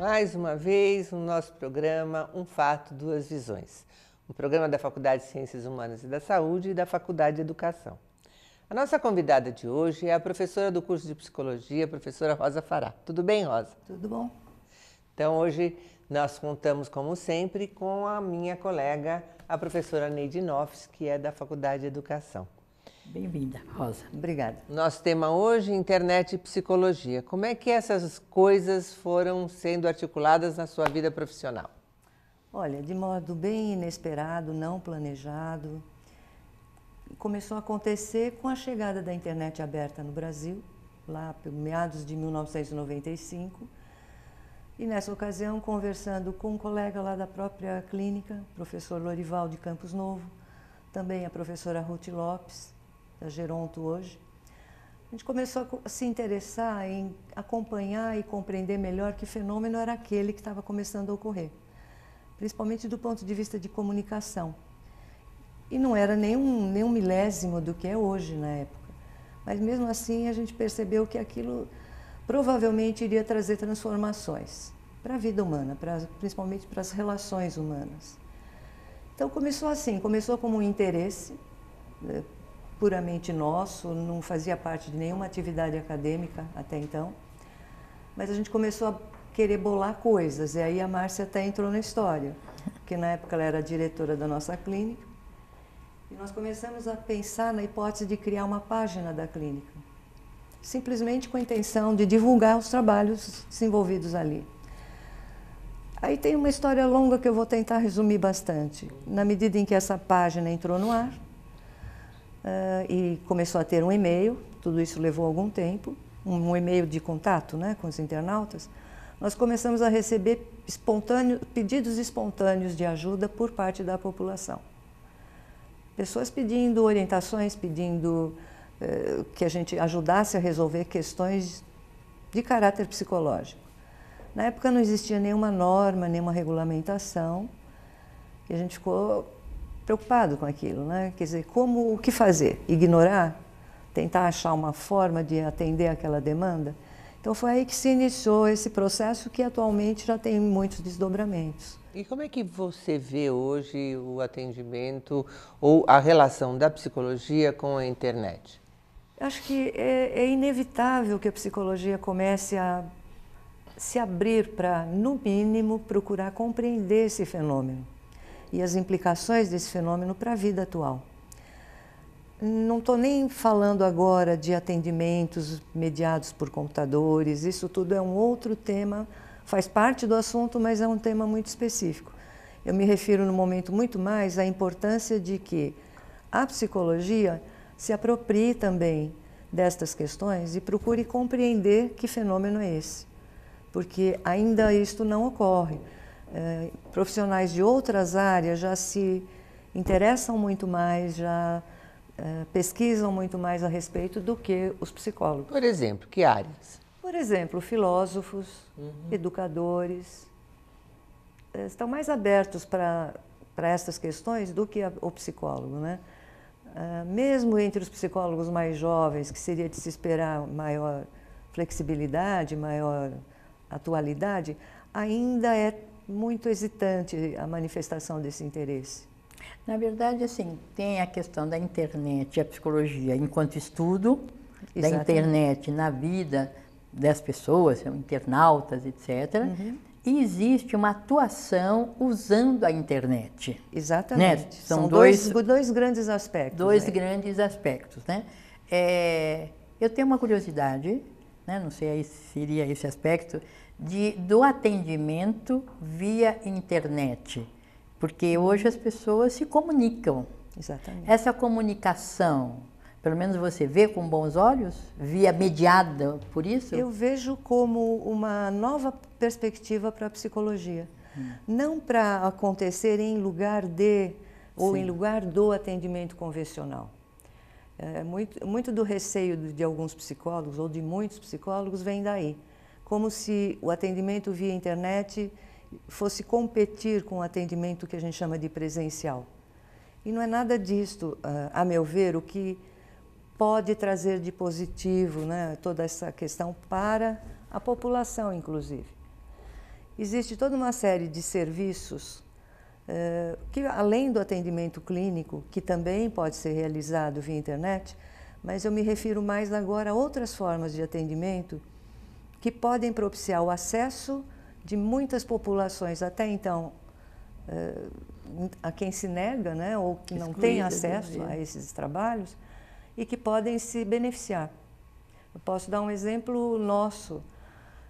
mais uma vez no nosso programa Um Fato, Duas Visões, um programa da Faculdade de Ciências Humanas e da Saúde e da Faculdade de Educação. A nossa convidada de hoje é a professora do curso de Psicologia, professora Rosa Fará. Tudo bem, Rosa? Tudo bom. Então, hoje nós contamos, como sempre, com a minha colega, a professora Neide Noffs, que é da Faculdade de Educação. Bem-vinda, Rosa. Obrigada. Nosso tema hoje, internet e psicologia. Como é que essas coisas foram sendo articuladas na sua vida profissional? Olha, de modo bem inesperado, não planejado, começou a acontecer com a chegada da internet aberta no Brasil, lá por meados de 1995. E nessa ocasião, conversando com um colega lá da própria clínica, professor Lorival de Campos Novo, também a professora Ruth Lopes, da Geronto hoje, a gente começou a se interessar em acompanhar e compreender melhor que fenômeno era aquele que estava começando a ocorrer, principalmente do ponto de vista de comunicação. E não era nem um, nem um milésimo do que é hoje na época. Mas mesmo assim a gente percebeu que aquilo provavelmente iria trazer transformações para a vida humana, pra, principalmente para as relações humanas. Então começou assim, começou como um interesse né, puramente nosso, não fazia parte de nenhuma atividade acadêmica até então. Mas a gente começou a querer bolar coisas, e aí a Márcia até entrou na história, porque na época ela era diretora da nossa clínica. E nós começamos a pensar na hipótese de criar uma página da clínica, simplesmente com a intenção de divulgar os trabalhos desenvolvidos ali. Aí tem uma história longa que eu vou tentar resumir bastante. Na medida em que essa página entrou no ar, ah, e começou a ter um e-mail, tudo isso levou algum tempo, um e-mail de contato né, com os internautas, nós começamos a receber espontâneo, pedidos espontâneos de ajuda por parte da população. Pessoas pedindo orientações, pedindo eh, que a gente ajudasse a resolver questões de caráter psicológico. Na época não existia nenhuma norma, nenhuma regulamentação, e a gente ficou preocupado com aquilo, né? Quer dizer, como o que fazer? Ignorar? Tentar achar uma forma de atender aquela demanda? Então foi aí que se iniciou esse processo que atualmente já tem muitos desdobramentos. E como é que você vê hoje o atendimento ou a relação da psicologia com a internet? Acho que é, é inevitável que a psicologia comece a se abrir para, no mínimo, procurar compreender esse fenômeno e as implicações desse fenômeno para a vida atual. Não estou nem falando agora de atendimentos mediados por computadores, isso tudo é um outro tema, faz parte do assunto, mas é um tema muito específico. Eu me refiro no momento muito mais à importância de que a psicologia se aproprie também destas questões e procure compreender que fenômeno é esse, porque ainda isto não ocorre. É, profissionais de outras áreas já se interessam muito mais, já é, pesquisam muito mais a respeito do que os psicólogos. Por exemplo, que áreas? Por exemplo, filósofos, uhum. educadores, é, estão mais abertos para estas questões do que a, o psicólogo, né? mesmo entre os psicólogos mais jovens, que seria de se esperar maior flexibilidade, maior atualidade, ainda é muito hesitante a manifestação desse interesse? Na verdade, assim, tem a questão da internet e a psicologia enquanto estudo, Exatamente. da internet na vida das pessoas, internautas, etc. Uhum. E existe uma atuação usando a internet. Né? Exatamente. Né? São, São dois, dois, dois, grandes aspectos. Dois né? grandes aspectos, né? É, eu tenho uma curiosidade, né? não sei se seria esse aspecto, de, do atendimento via internet, porque hoje as pessoas se comunicam. Exatamente. Essa comunicação, pelo menos você vê com bons olhos, via mediada por isso? Eu vejo como uma nova perspectiva para a psicologia. Hum. Não para acontecer em lugar de ou Sim. em lugar do atendimento convencional. É, muito, muito do receio de alguns psicólogos ou de muitos psicólogos vem daí como se o atendimento via internet fosse competir com o atendimento que a gente chama de presencial. E não é nada disto, ah, a meu ver, o que pode trazer de positivo né, toda essa questão para a população, inclusive. Existe toda uma série de serviços eh, que, além do atendimento clínico, que também pode ser realizado via internet, mas eu me refiro mais agora a outras formas de atendimento que podem propiciar o acesso de muitas populações até então eh, a quem se nega, né, ou que não Excluída, tem né? acesso a é. esses trabalhos e que podem se beneficiar. Eu posso dar um exemplo nosso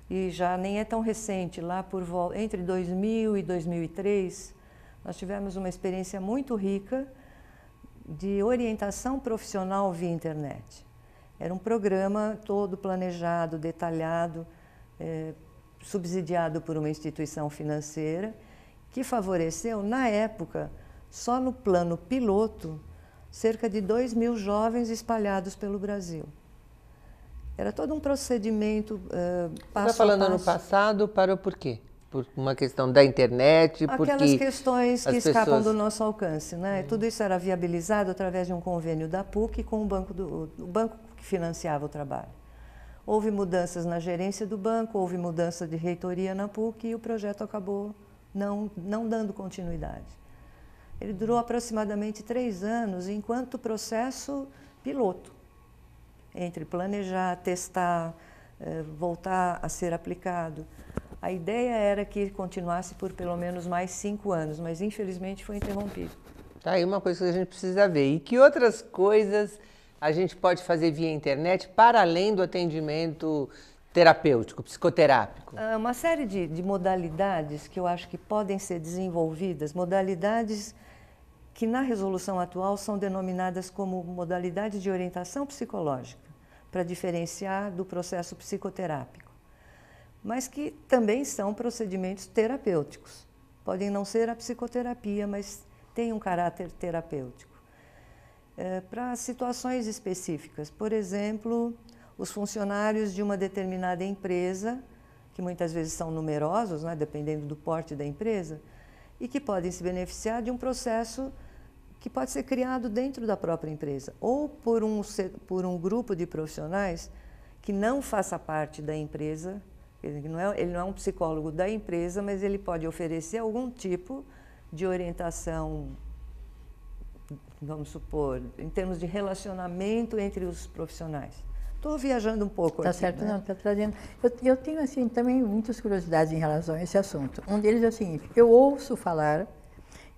e já nem é tão recente, lá por entre 2000 e 2003, nós tivemos uma experiência muito rica de orientação profissional via internet. Era um programa todo planejado, detalhado, é, subsidiado por uma instituição financeira, que favoreceu, na época, só no plano piloto, cerca de 2 mil jovens espalhados pelo Brasil. Era todo um procedimento uh, passo Está falando passo. ano passado, parou por quê? Por uma questão da internet, Aquelas questões que escapam do nosso alcance, né? Hum. Tudo isso era viabilizado através de um convênio da PUC com o Banco, do, o banco que financiava o trabalho. Houve mudanças na gerência do banco, houve mudança de reitoria na PUC e o projeto acabou não, não dando continuidade. Ele durou aproximadamente três anos enquanto processo piloto, entre planejar, testar, eh, voltar a ser aplicado. A ideia era que continuasse por pelo menos mais cinco anos, mas infelizmente foi interrompido. Tá aí uma coisa que a gente precisa ver. E que outras coisas a gente pode fazer via internet para além do atendimento terapêutico, psicoterápico? Ah, uma série de, de modalidades que eu acho que podem ser desenvolvidas, modalidades que na resolução atual são denominadas como modalidade de orientação psicológica, para diferenciar do processo psicoterápico, mas que também são procedimentos terapêuticos. Podem não ser a psicoterapia, mas têm um caráter terapêutico. Eh, para situações específicas. Por exemplo, os funcionários de uma determinada empresa, que muitas vezes são numerosos, né, dependendo do porte da empresa, e que podem se beneficiar de um processo que pode ser criado dentro da própria empresa ou por um, por um grupo de profissionais que não faça parte da empresa, ele não, é, ele não é um psicólogo da empresa, mas ele pode oferecer algum tipo de orientação vamos supor, em termos de relacionamento entre os profissionais. Estou viajando um pouco tá aqui. Tá certo, né? não, está trazendo. Eu, eu, tenho, assim, também muitas curiosidades em relação a esse assunto. Um deles é o seguinte: eu ouço falar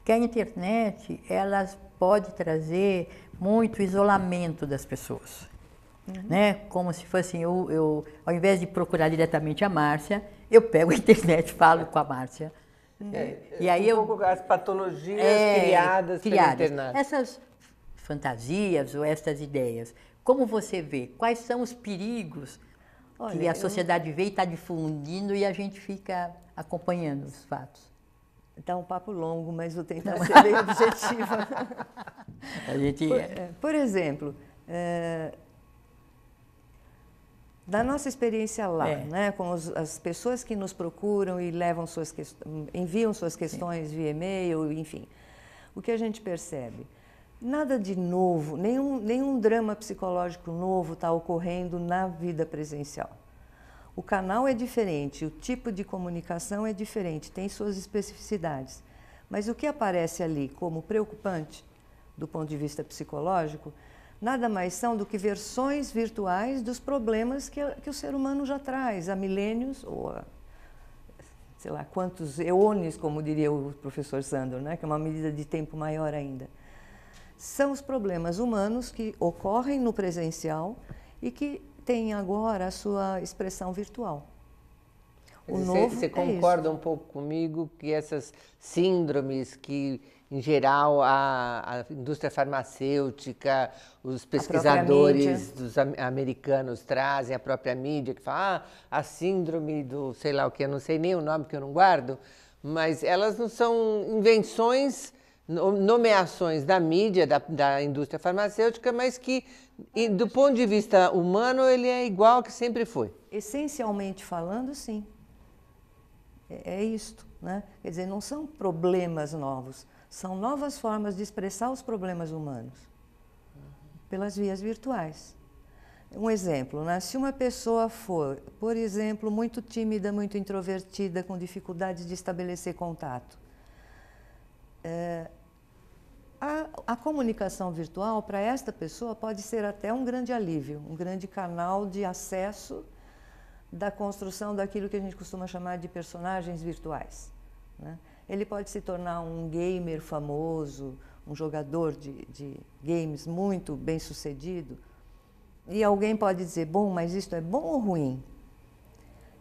que a internet ela pode trazer muito isolamento das pessoas. Uhum. Né? Como se fosse, eu, eu, ao invés de procurar diretamente a Márcia, eu pego a internet, falo com a Márcia, é, né? é, e aí um eu, as patologias é, criadas, criadas pelo internato. Essas fantasias ou estas ideias, como você vê? Quais são os perigos Olha, que a sociedade eu... vê e está difundindo e a gente fica acompanhando os fatos? Está um papo longo, mas vou tentar ser é bem objetiva. a gente... por, é. por exemplo, eh, da nossa experiência lá, é. né, com os, as pessoas que nos procuram e levam suas enviam suas questões Sim. via e-mail, enfim, o que a gente percebe? Nada de novo, nenhum, nenhum drama psicológico novo está ocorrendo na vida presencial. O canal é diferente, o tipo de comunicação é diferente, tem suas especificidades. Mas o que aparece ali como preocupante, do ponto de vista psicológico, nada mais são do que versões virtuais dos problemas que, que o ser humano já traz há milênios ou há, sei lá quantos eones, como diria o professor Sandro, né? que é uma medida de tempo maior ainda. São os problemas humanos que ocorrem no presencial e que têm agora a sua expressão virtual. O você, novo você é concorda isso. um pouco comigo que essas síndromes que em geral, a, a indústria farmacêutica, os pesquisadores dos am americanos trazem, a própria mídia que fala ah, a síndrome do sei lá o que, eu não sei nem o nome que eu não guardo, mas elas não são invenções nomeações da mídia, da, da, indústria farmacêutica, mas que, do ponto de vista humano, ele é igual que sempre foi. Essencialmente falando, sim. É, é isto. Né? Quer dizer, não são problemas novos, são novas formas de expressar os problemas humanos pelas vias virtuais. Um exemplo, né? se uma pessoa for, por exemplo, muito tímida, muito introvertida, com dificuldade de estabelecer contato, é, a, a, comunicação virtual para esta pessoa pode ser até um grande alívio, um grande canal de acesso da construção daquilo que a gente costuma chamar de personagens virtuais. Né? Ele pode se tornar um gamer famoso, um jogador de, de games muito bem sucedido. E alguém pode dizer, bom, mas isto é bom ou ruim?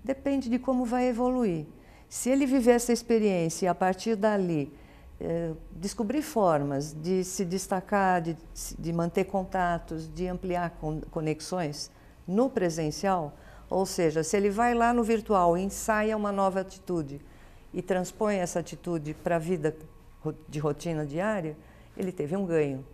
Depende de como vai evoluir. Se ele viver essa experiência e a partir dali eh, descobrir formas de se destacar, de, de manter contatos, de ampliar conexões no presencial, ou seja, se ele vai lá no virtual e ensaia uma nova atitude, e transpõe essa atitude para a vida de rotina diária, ele teve um ganho.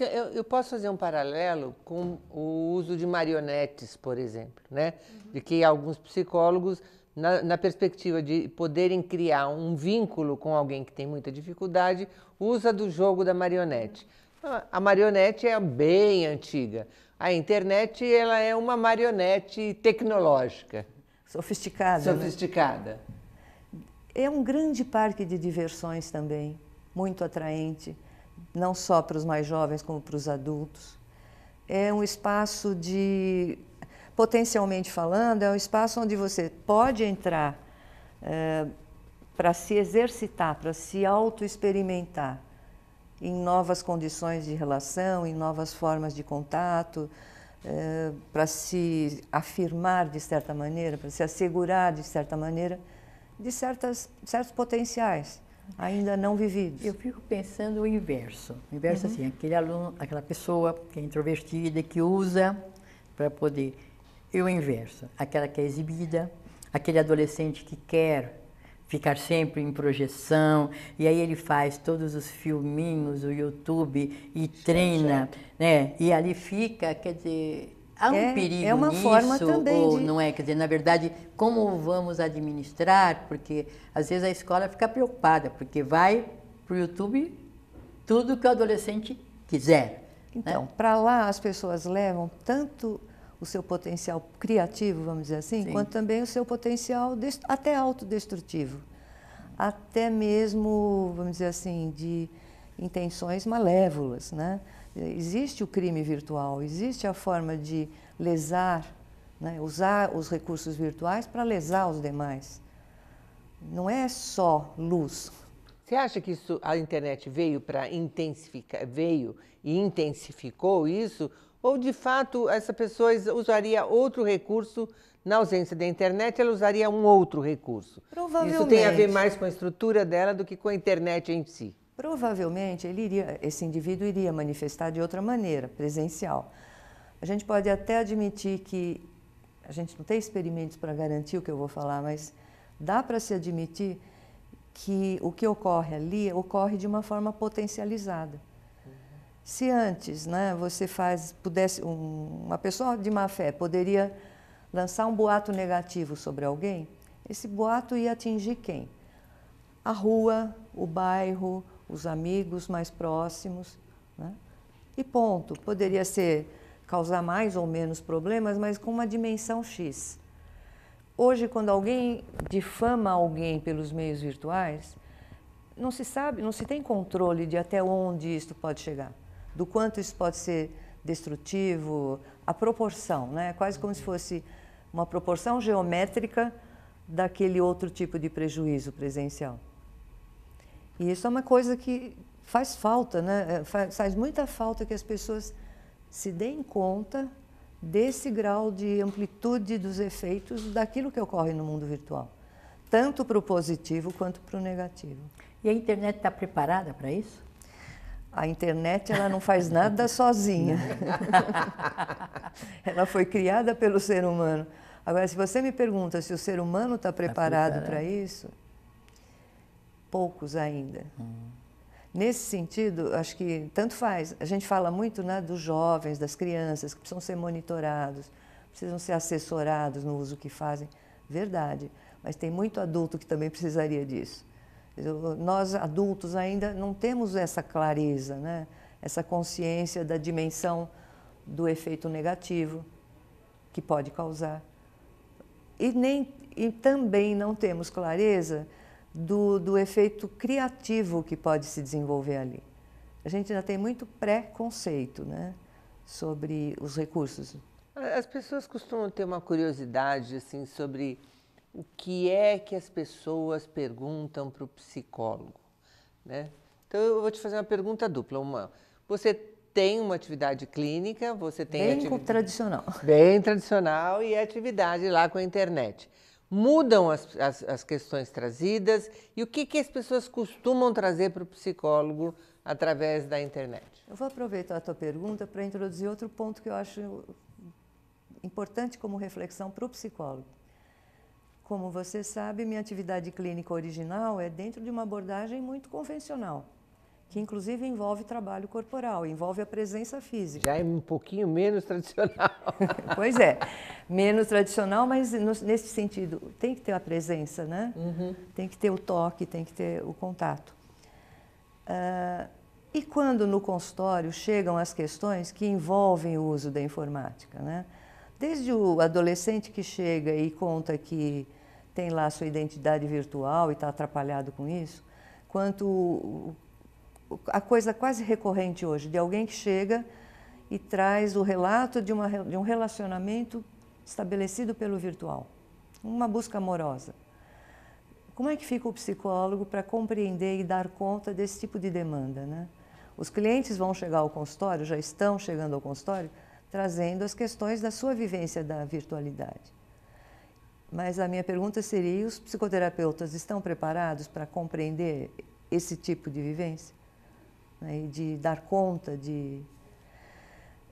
Eu, eu, posso fazer um paralelo com o uso de marionetes, por exemplo, né? Uhum. De que alguns psicólogos, na, na, perspectiva de poderem criar um vínculo com alguém que tem muita dificuldade, usa do jogo da marionete. Uhum. Ah, a marionete é bem antiga. A internet ela é uma marionete tecnológica. Sofisticada. Né? Sofisticada. Né? É um grande parque de diversões também, muito atraente, não só para os mais jovens como para os adultos. É um espaço de, potencialmente falando, é um espaço onde você pode entrar é, para se exercitar, para se autoexperimentar em novas condições de relação, em novas formas de contato, é, para se afirmar de certa maneira, para se assegurar de certa maneira de certas, certos potenciais ainda não vividos. Eu fico pensando o inverso. O inverso uhum. assim, aquele aluno, aquela pessoa que é introvertida, que usa para poder. E o inverso, aquela que é exibida, aquele adolescente que quer ficar sempre em projeção e aí ele faz todos os filminhos, o YouTube e treina, né? E ali fica, quer dizer, Há um é, é perigo é uma nisso, forma também ou de... não é? Quer dizer, na verdade, como vamos administrar? Porque às vezes a escola fica preocupada, porque vai para o YouTube tudo que o adolescente quiser. Né? Então, né? para lá as pessoas levam tanto o seu potencial criativo, vamos dizer assim, Sim. quanto também o seu potencial até autodestrutivo. Até mesmo, vamos dizer assim, de intenções malévolas, né? Existe o crime virtual, existe a forma de lesar, né, usar os recursos virtuais para lesar os demais. Não é só luz. Você acha que isso, a internet veio para intensificar, veio e intensificou isso? Ou de fato essa pessoa usaria outro recurso na ausência da internet, ela usaria um outro recurso? Provavelmente. Isso tem a ver mais com a estrutura dela do que com a internet em si. Provavelmente ele iria, esse indivíduo iria manifestar de outra maneira, presencial. A gente pode até admitir que a gente não tem experimentos para garantir o que eu vou falar, mas dá para se admitir que o que ocorre ali ocorre de uma forma potencializada. Se antes, né, você faz pudesse um, uma pessoa de má fé poderia lançar um boato negativo sobre alguém, esse boato ia atingir quem? A rua, o bairro, os amigos mais próximos. Né? E ponto. Poderia ser causar mais ou menos problemas, mas com uma dimensão X. Hoje, quando alguém difama alguém pelos meios virtuais, não se sabe, não se tem controle de até onde isso pode chegar, do quanto isso pode ser destrutivo, a proporção, né? É quase como se fosse uma proporção geométrica daquele outro tipo de prejuízo presencial. E isso é uma coisa que faz falta, né? É, faz, muita falta que as pessoas se deem conta desse grau de amplitude dos efeitos daquilo que ocorre no mundo virtual, tanto para o positivo quanto para o negativo. E a internet está preparada para isso? A internet ela não faz nada sozinha. ela foi criada pelo ser humano. Agora, se você me pergunta se o ser humano está tá preparado tá para isso, poucos ainda. Hum. Nesse sentido, acho que tanto faz. A gente fala muito né, dos jovens, das crianças, que precisam ser monitorados, precisam ser assessorados no uso que fazem. Verdade. Mas tem muito adulto que também precisaria disso. Nós, adultos, ainda não temos essa clareza, né? essa consciência da dimensão do efeito negativo que pode causar. E, nem, e também não temos clareza do, do efeito criativo que pode se desenvolver ali. A gente ainda tem muito preconceito né, sobre os recursos. As pessoas costumam ter uma curiosidade assim, sobre o que é que as pessoas perguntam para o psicólogo. Né? Então, eu vou te fazer uma pergunta dupla. Uma, você tem uma atividade clínica, você tem... Bem atividade... tradicional. Bem tradicional e atividade lá com a internet mudam as, as, as questões trazidas e o que, que as pessoas costumam trazer para o psicólogo através da internet? Eu vou aproveitar a tua pergunta para introduzir outro ponto que eu acho importante como reflexão para o psicólogo. Como você sabe, minha atividade clínica original é dentro de uma abordagem muito convencional, que inclusive envolve trabalho corporal, envolve a presença física. Já é um pouquinho menos tradicional. pois é, menos tradicional, mas no, nesse sentido, tem que ter a presença, né? Uhum. Tem que ter o toque, tem que ter o contato. Uh, e quando no consultório chegam as questões que envolvem o uso da informática, né? Desde o adolescente que chega e conta que tem lá sua identidade virtual e está atrapalhado com isso, quanto o a coisa quase recorrente hoje, de alguém que chega e traz o relato de, uma, de um relacionamento estabelecido pelo virtual, uma busca amorosa. Como é que fica o psicólogo para compreender e dar conta desse tipo de demanda? Né? Os clientes vão chegar ao consultório, já estão chegando ao consultório, trazendo as questões da sua vivência da virtualidade. Mas a minha pergunta seria: os psicoterapeutas estão preparados para compreender esse tipo de vivência? né, e de dar conta de.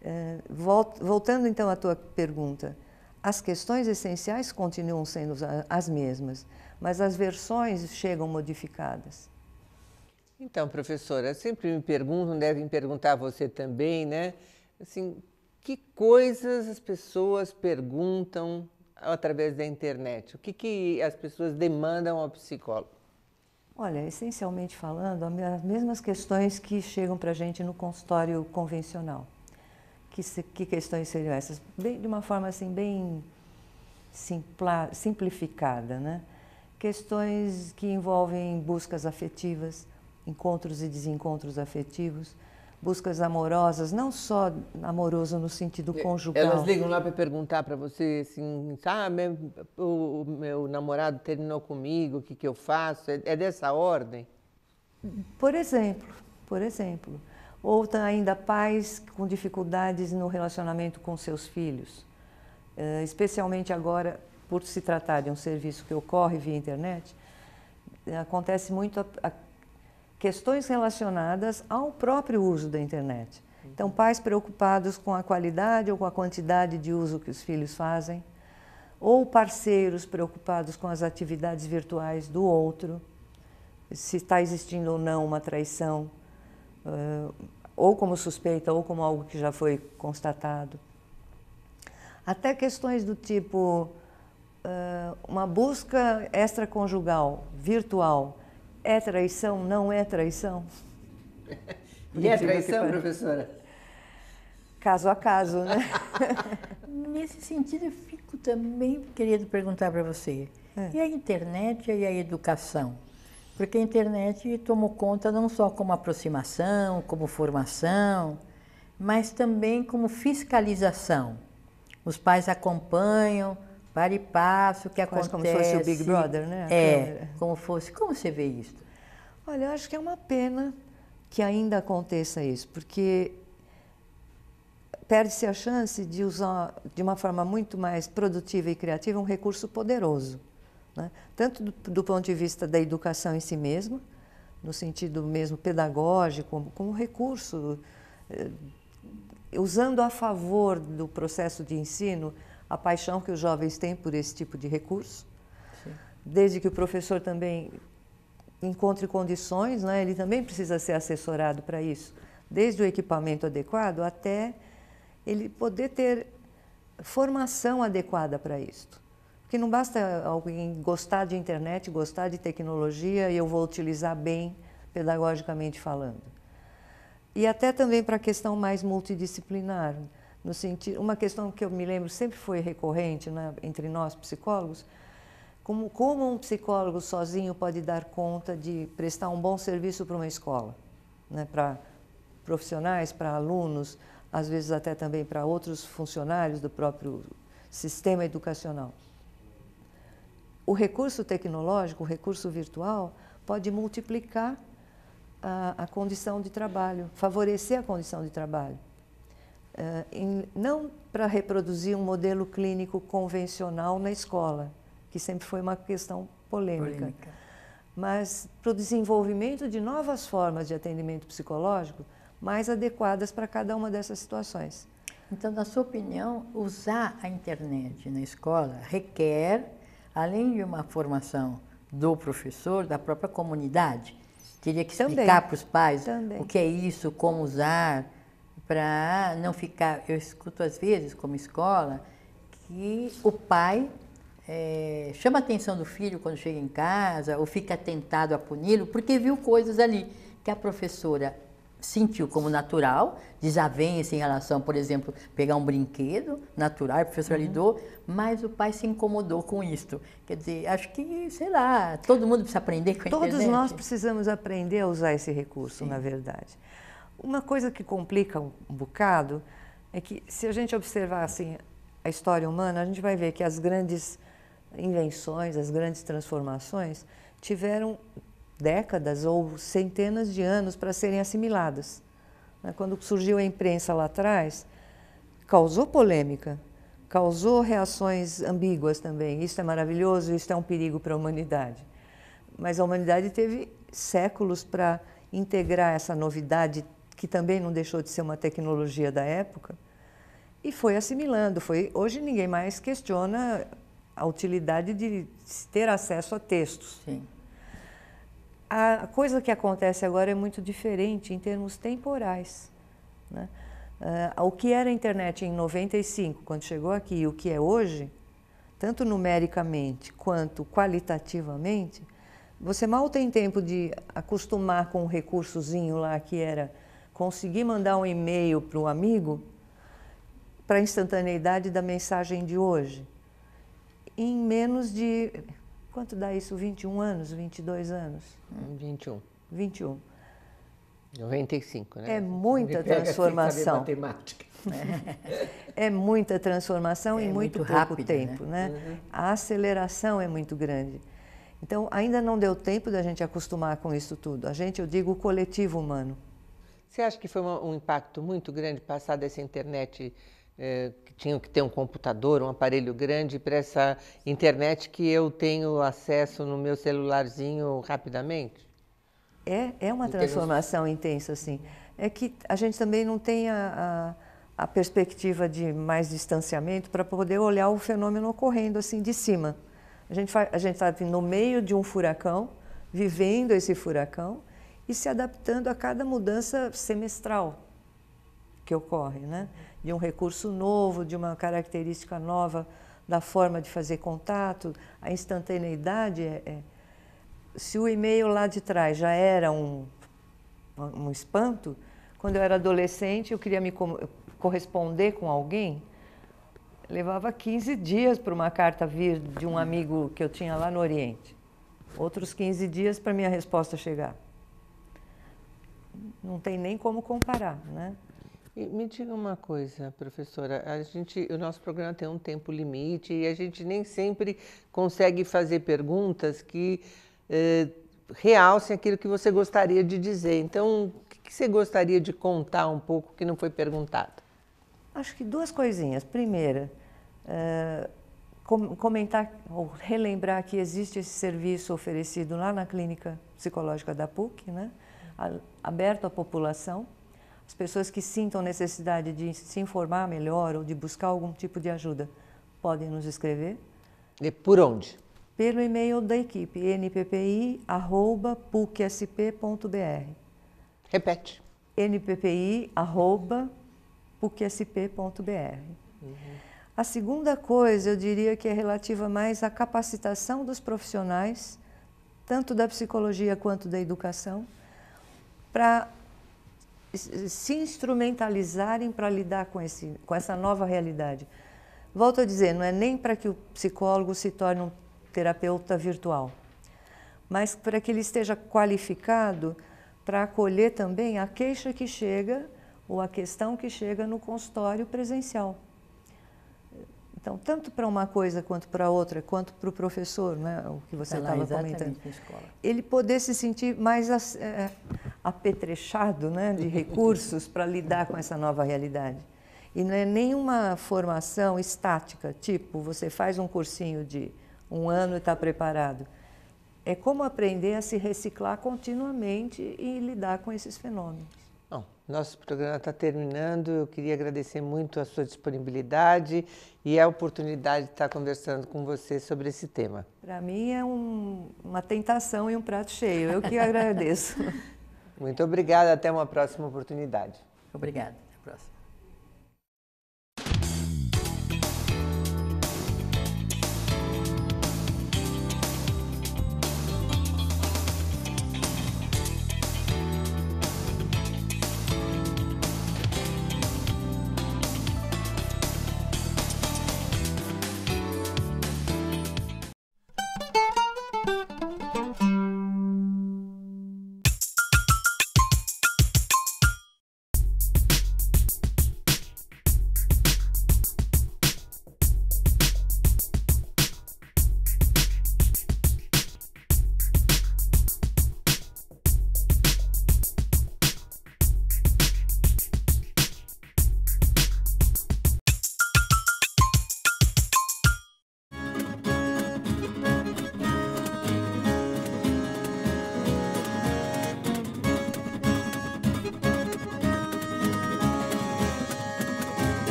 É, voltando então à tua pergunta, as questões essenciais continuam sendo as mesmas, mas as versões chegam modificadas. Então, professora, sempre me perguntam, devem perguntar a você também, né? Assim, que coisas as pessoas perguntam através da internet? O que, que as pessoas demandam ao psicólogo? Olha, essencialmente falando, as mesmas questões que chegam para a gente no consultório convencional. Que, que questões seriam essas? Bem, de uma forma assim, bem simpla, simplificada, né? Questões que envolvem buscas afetivas, encontros e desencontros afetivos, buscas amorosas, não só amoroso no sentido é, conjugal. Elas ligam lá para perguntar para você, assim, ah, o meu namorado terminou comigo, o que, que eu faço? É, é dessa ordem? Por exemplo, por exemplo. Ou tá ainda pais com dificuldades no relacionamento com seus filhos, eh, especialmente agora por se tratar de um serviço que ocorre via internet, acontece muito a, a questões relacionadas ao próprio uso da internet. Então, pais preocupados com a qualidade ou com a quantidade de uso que os filhos fazem, ou parceiros preocupados com as atividades virtuais do outro, se está existindo ou não uma traição, ou como suspeita, ou como algo que já foi constatado. Até questões do tipo uma busca extraconjugal, virtual, é traição, não é traição? e é traição, professora? Caso a caso, né? Nesse sentido, eu fico também querendo perguntar para você. É. E a internet e a educação? Porque a internet tomou conta não só como aproximação, como formação, mas também como fiscalização. Os pais acompanham, para e passo, o que acontece. Como se fosse o Big Brother, né? É, como fosse. Como você vê isso? Olha, eu acho que é uma pena que ainda aconteça isso, porque perde-se a chance de usar de uma forma muito mais produtiva e criativa um recurso poderoso, né? tanto do, do, ponto de vista da educação em si mesma, no sentido mesmo pedagógico, como, como recurso, eh, usando a favor do processo de ensino a paixão que os jovens têm por esse tipo de recurso. Sim. Desde que o professor também encontre condições, né? ele também precisa ser assessorado para isso, desde o equipamento adequado até ele poder ter formação adequada para isso. Porque não basta alguém gostar de internet, gostar de tecnologia e eu vou utilizar bem, pedagogicamente falando. E até também para a questão mais multidisciplinar no sentido, uma questão que eu me lembro sempre foi recorrente né, entre nós psicólogos, como, como um psicólogo sozinho pode dar conta de prestar um bom serviço para uma escola, né, para profissionais, para alunos, às vezes até também para outros funcionários do próprio sistema educacional. O recurso tecnológico, o recurso virtual, pode multiplicar a, a condição de trabalho, favorecer a condição de trabalho. Eh, em, não para reproduzir um modelo clínico convencional na escola, que sempre foi uma questão polêmica, polêmica. mas para o desenvolvimento de novas formas de atendimento psicológico mais adequadas para cada uma dessas situações. Então, na sua opinião, usar a internet na escola requer, além de uma formação do professor, da própria comunidade, teria que explicar para os pais também. o que é isso, como usar, para não ficar. Eu escuto às vezes, como escola, que o pai é, chama a atenção do filho quando chega em casa ou fica tentado a puni-lo porque viu coisas ali que a professora sentiu como natural, desavença em relação, por exemplo, pegar um brinquedo natural, a professora uhum. lidou, mas o pai se incomodou com isto. Quer dizer, acho que, sei lá, todo mundo precisa aprender com a Todos internet. nós precisamos aprender a usar esse recurso, Sim. na verdade. Uma coisa que complica um, bocado é que se a gente observar assim a história humana, a gente vai ver que as grandes invenções, as grandes transformações tiveram décadas ou centenas de anos para serem assimiladas. Né? Quando surgiu a imprensa lá atrás, causou polêmica, causou reações ambíguas também. Isso é maravilhoso, isso é um perigo para a humanidade. Mas a humanidade teve séculos para integrar essa novidade que também não deixou de ser uma tecnologia da época, e foi assimilando. Foi, hoje ninguém mais questiona a utilidade de ter acesso a textos. Sim. A coisa que acontece agora é muito diferente em termos temporais. Né? Uh, o que era a internet em 95, quando chegou aqui, e o que é hoje, tanto numericamente quanto qualitativamente, você mal tem tempo de acostumar com o um recursozinho lá que era Consegui mandar um e-mail para um amigo para a instantaneidade da mensagem de hoje. Em menos de. Quanto dá isso? 21 anos? 22 anos? 21. 21. 95, né? É muita assim, transformação. matemática. é muita transformação é em muito, muito pouco rápido, tempo, né? né? Uhum. A aceleração é muito grande. Então, ainda não deu tempo da gente acostumar com isso tudo. A gente, eu digo, o coletivo humano. Você acha que foi um impacto muito grande passar dessa internet eh, que tinha que ter um computador, um aparelho grande, para essa internet que eu tenho acesso no meu celularzinho rapidamente? É, é uma transformação intensa, sim. É que a gente também não tem a, a, a perspectiva de mais distanciamento para poder olhar o fenômeno ocorrendo assim de cima. A gente está no meio de um furacão, vivendo esse furacão, e se adaptando a cada mudança semestral que ocorre, né? de um recurso novo, de uma característica nova da forma de fazer contato, a instantaneidade. É, é. Se o e-mail lá de trás já era um, um espanto, quando eu era adolescente eu queria me co corresponder com alguém, levava 15 dias para uma carta vir de um amigo que eu tinha lá no Oriente, outros 15 dias para minha resposta chegar não tem nem como comparar, né? E me diga uma coisa, professora, a gente, o nosso programa tem um tempo limite e a gente nem sempre consegue fazer perguntas que eh, realcem aquilo que você gostaria de dizer. Então, o que, que você gostaria de contar um pouco que não foi perguntado? Acho que duas coisinhas. Primeira, eh, comentar ou relembrar que existe esse serviço oferecido lá na clínica psicológica da PUC, né? A, aberto à população, as pessoas que sintam necessidade de se informar melhor ou de buscar algum tipo de ajuda podem nos escrever. E por onde? Pelo e-mail da equipe, nppi.pucsp.br. Repete. nppi.pucsp.br. Uhum. A segunda coisa, eu diria que é relativa mais à capacitação dos profissionais, tanto da psicologia quanto da educação, para se instrumentalizarem para lidar com, esse, com essa nova realidade. Volto a dizer, não é nem para que o psicólogo se torne um terapeuta virtual, mas para que ele esteja qualificado para acolher também a queixa que chega ou a questão que chega no consultório presencial. Então, tanto para uma coisa quanto para outra, quanto para o professor, né, o que você estava é comentando, ele poder se sentir mais é, apetrechado né, de recursos para lidar com essa nova realidade. E não é nenhuma formação estática, tipo, você faz um cursinho de um ano e está preparado. É como aprender a se reciclar continuamente e lidar com esses fenômenos. Bom, nosso programa está terminando. Eu queria agradecer muito a sua disponibilidade e a oportunidade de estar tá conversando com você sobre esse tema. Para mim é um, uma tentação e um prato cheio. Eu que agradeço. Muito obrigada, até uma próxima oportunidade. Obrigada, até a próxima.